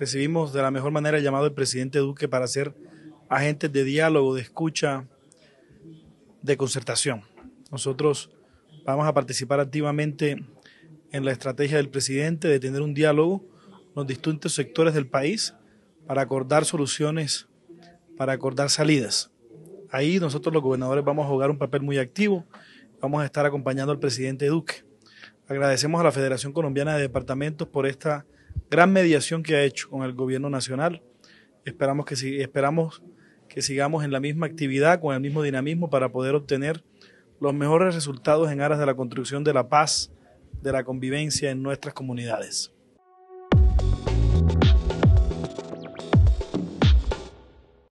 recibimos de la mejor manera el llamado del presidente Duque para ser agentes de diálogo, de escucha, de concertación. Nosotros vamos a participar activamente en la estrategia del presidente de tener un diálogo con los distintos sectores del país para acordar soluciones, para acordar salidas. Ahí nosotros los gobernadores vamos a jugar un papel muy activo, vamos a estar acompañando al presidente Duque. Agradecemos a la Federación Colombiana de Departamentos por esta gran mediación que ha hecho con el gobierno nacional. Esperamos que, esperamos que sigamos en la misma actividad, con el mismo dinamismo para poder obtener los mejores resultados en aras de la construcción de la paz, de la convivencia en nuestras comunidades.